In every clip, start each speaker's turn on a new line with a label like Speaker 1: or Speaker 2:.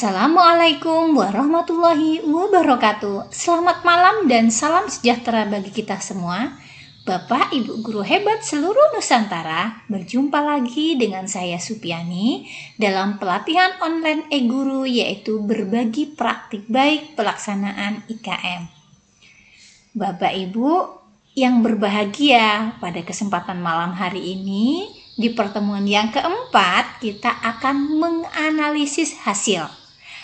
Speaker 1: Assalamualaikum warahmatullahi wabarakatuh. Selamat malam dan salam sejahtera bagi kita semua. Bapak, Ibu guru hebat seluruh Nusantara, berjumpa lagi dengan saya Supiani dalam pelatihan online e-guru yaitu berbagi praktik baik pelaksanaan IKM. Bapak Ibu yang berbahagia, pada kesempatan malam hari ini di pertemuan yang keempat, kita akan menganalisis hasil.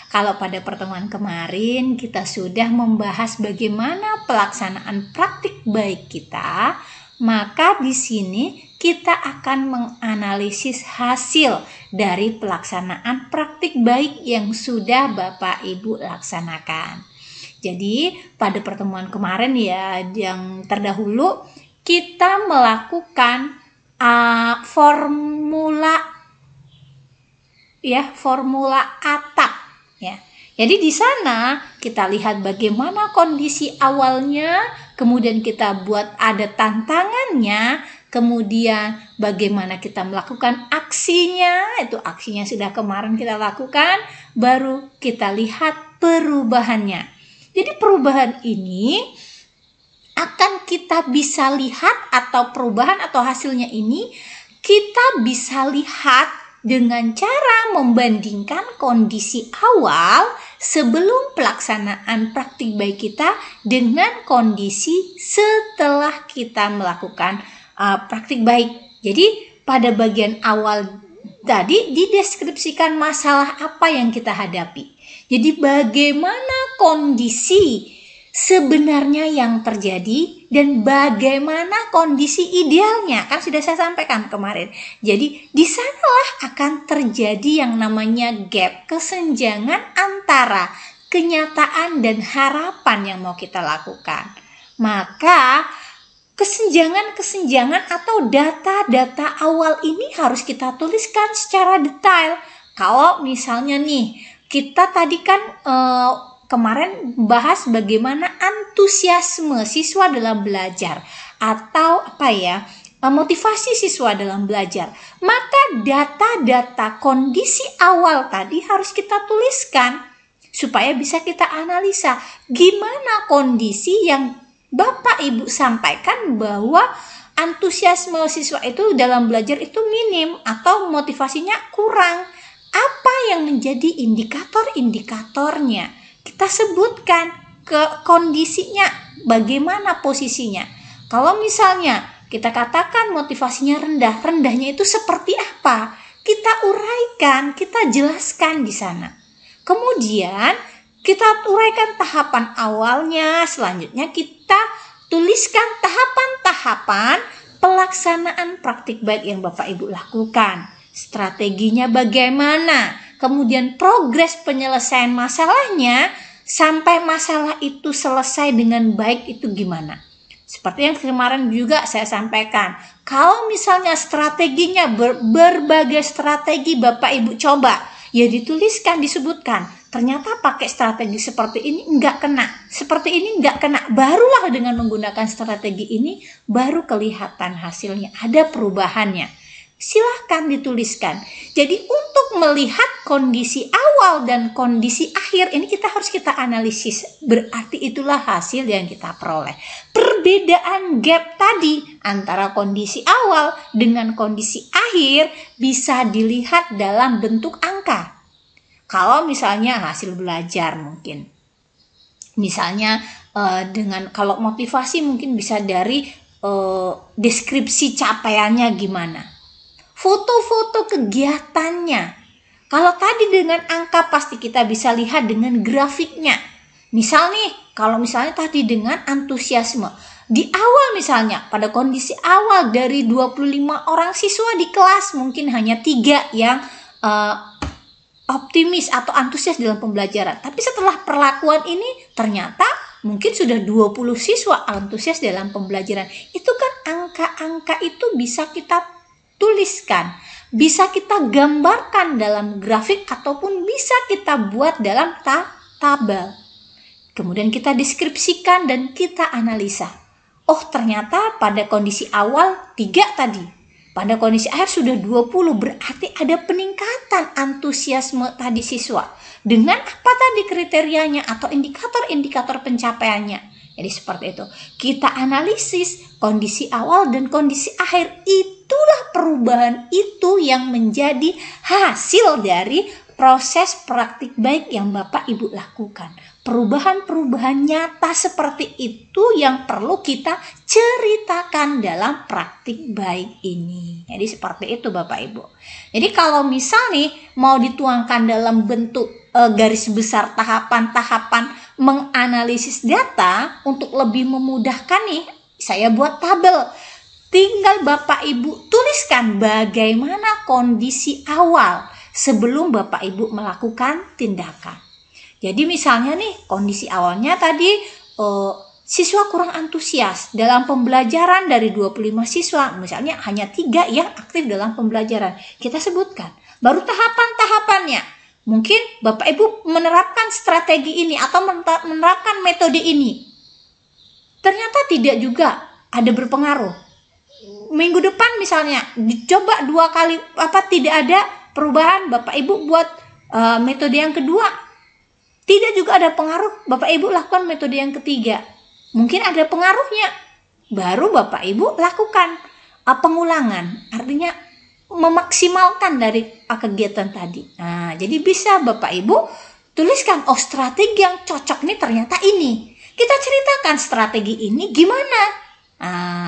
Speaker 1: Kalau pada pertemuan kemarin kita sudah membahas bagaimana pelaksanaan praktik baik kita, maka di sini kita akan menganalisis hasil dari pelaksanaan praktik baik yang sudah Bapak Ibu laksanakan. Jadi, pada pertemuan kemarin ya yang terdahulu kita melakukan uh, formula ya, formula atap ya. Jadi di sana kita lihat bagaimana kondisi awalnya, kemudian kita buat ada tantangannya, kemudian bagaimana kita melakukan aksinya, itu aksinya sudah kemarin kita lakukan, baru kita lihat perubahannya. Jadi perubahan ini akan kita bisa lihat atau perubahan atau hasilnya ini kita bisa lihat dengan cara membandingkan kondisi awal sebelum pelaksanaan praktik baik kita dengan kondisi setelah kita melakukan uh, praktik baik. Jadi pada bagian awal tadi dideskripsikan masalah apa yang kita hadapi. Jadi bagaimana kondisi sebenarnya yang terjadi dan bagaimana kondisi idealnya kan sudah saya sampaikan kemarin jadi di sanalah akan terjadi yang namanya gap kesenjangan antara kenyataan dan harapan yang mau kita lakukan maka kesenjangan-kesenjangan atau data-data awal ini harus kita tuliskan secara detail. Kalau misalnya nih, kita tadi kan uh, kemarin bahas bagaimana antusiasme siswa dalam belajar atau apa ya eh, motivasi siswa dalam belajar. Maka data-data kondisi awal tadi harus kita tuliskan supaya bisa kita analisa gimana kondisi yang Bapak Ibu sampaikan bahwa antusiasme siswa itu dalam belajar itu minim atau motivasinya kurang. Apa yang menjadi indikator-indikatornya? kita sebutkan ke kondisinya bagaimana posisinya. Kalau misalnya kita katakan motivasinya rendah, rendahnya itu seperti apa? Kita uraikan, kita jelaskan di sana. Kemudian kita uraikan tahapan awalnya, selanjutnya kita tuliskan tahapan-tahapan pelaksanaan praktik baik yang Bapak Ibu lakukan. Strateginya bagaimana? Kemudian progres penyelesaian masalahnya sampai masalah itu selesai dengan baik itu gimana? Seperti yang kemarin juga saya sampaikan, kalau misalnya strateginya ber, berbagai strategi Bapak Ibu coba, ya dituliskan, disebutkan. Ternyata pakai strategi seperti ini nggak kena, seperti ini nggak kena. Barulah dengan menggunakan strategi ini baru kelihatan hasilnya, ada perubahannya silahkan dituliskan. Jadi untuk melihat kondisi awal dan kondisi akhir ini kita harus kita analisis. Berarti itulah hasil yang kita peroleh. Perbedaan gap tadi antara kondisi awal dengan kondisi akhir bisa dilihat dalam bentuk angka. Kalau misalnya hasil belajar mungkin. Misalnya eh, dengan kalau motivasi mungkin bisa dari eh, deskripsi capaiannya gimana foto-foto kegiatannya. Kalau tadi dengan angka pasti kita bisa lihat dengan grafiknya. Misal nih, kalau misalnya tadi dengan antusiasme. Di awal misalnya, pada kondisi awal dari 25 orang siswa di kelas mungkin hanya tiga yang uh, optimis atau antusias dalam pembelajaran. Tapi setelah perlakuan ini ternyata mungkin sudah 20 siswa antusias dalam pembelajaran. Itu kan angka-angka itu bisa kita tuliskan, bisa kita gambarkan dalam grafik ataupun bisa kita buat dalam ta tabel. Kemudian kita deskripsikan dan kita analisa. Oh, ternyata pada kondisi awal 3 tadi. Pada kondisi akhir sudah 20, berarti ada peningkatan antusiasme tadi siswa. Dengan apa tadi kriterianya atau indikator-indikator pencapaiannya? Jadi seperti itu. Kita analisis kondisi awal dan kondisi akhir itu itulah perubahan itu yang menjadi hasil dari proses praktik baik yang Bapak Ibu lakukan. Perubahan-perubahan nyata seperti itu yang perlu kita ceritakan dalam praktik baik ini. Jadi seperti itu Bapak Ibu. Jadi kalau misal nih mau dituangkan dalam bentuk e, garis besar tahapan-tahapan menganalisis data untuk lebih memudahkan nih saya buat tabel Tinggal Bapak Ibu tuliskan bagaimana kondisi awal sebelum Bapak Ibu melakukan tindakan. Jadi misalnya nih kondisi awalnya tadi eh, siswa kurang antusias dalam pembelajaran dari 25 siswa, misalnya hanya tiga yang aktif dalam pembelajaran. Kita sebutkan. Baru tahapan-tahapannya. Mungkin Bapak Ibu menerapkan strategi ini atau menerapkan metode ini. Ternyata tidak juga ada berpengaruh minggu depan misalnya dicoba dua kali apa tidak ada perubahan Bapak Ibu buat uh, metode yang kedua tidak juga ada pengaruh Bapak Ibu lakukan metode yang ketiga mungkin ada pengaruhnya baru Bapak Ibu lakukan uh, pengulangan artinya memaksimalkan dari ah, kegiatan tadi nah jadi bisa Bapak Ibu tuliskan oh strategi yang cocok nih ternyata ini kita ceritakan strategi ini gimana nah,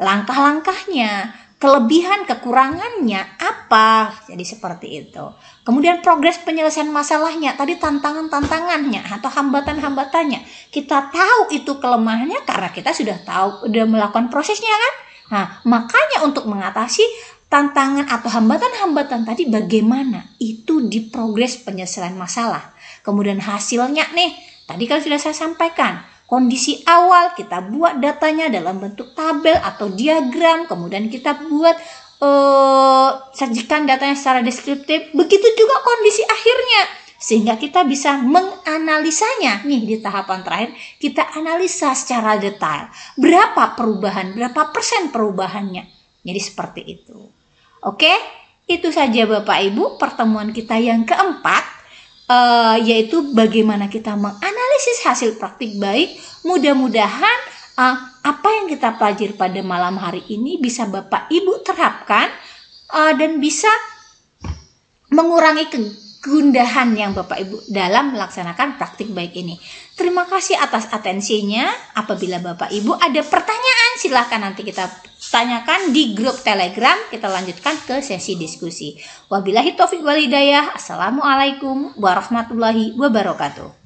Speaker 1: langkah-langkahnya, kelebihan kekurangannya apa. Jadi seperti itu. Kemudian progres penyelesaian masalahnya, tadi tantangan-tantangannya atau hambatan-hambatannya. Kita tahu itu kelemahannya karena kita sudah tahu sudah melakukan prosesnya kan? Nah, makanya untuk mengatasi tantangan atau hambatan-hambatan tadi bagaimana? Itu di progres penyelesaian masalah. Kemudian hasilnya nih, tadi kan sudah saya sampaikan, kondisi awal, kita buat datanya dalam bentuk tabel atau diagram, kemudian kita buat uh, sajikan datanya secara deskriptif. Begitu juga kondisi akhirnya sehingga kita bisa menganalisanya. Nih di tahapan terakhir kita analisa secara detail berapa perubahan, berapa persen perubahannya. Jadi seperti itu. Oke, itu saja Bapak Ibu pertemuan kita yang keempat uh, yaitu bagaimana kita menganalisis hasil praktik baik. Mudah-mudahan uh, apa yang kita pelajari pada malam hari ini bisa Bapak Ibu terapkan uh, dan bisa mengurangi kegundahan yang Bapak Ibu dalam melaksanakan praktik baik ini. Terima kasih atas atensinya. Apabila Bapak Ibu ada pertanyaan silahkan nanti kita tanyakan di grup Telegram. Kita lanjutkan ke sesi diskusi. Wabillahi taufiq walidayah Assalamualaikum warahmatullahi wabarakatuh.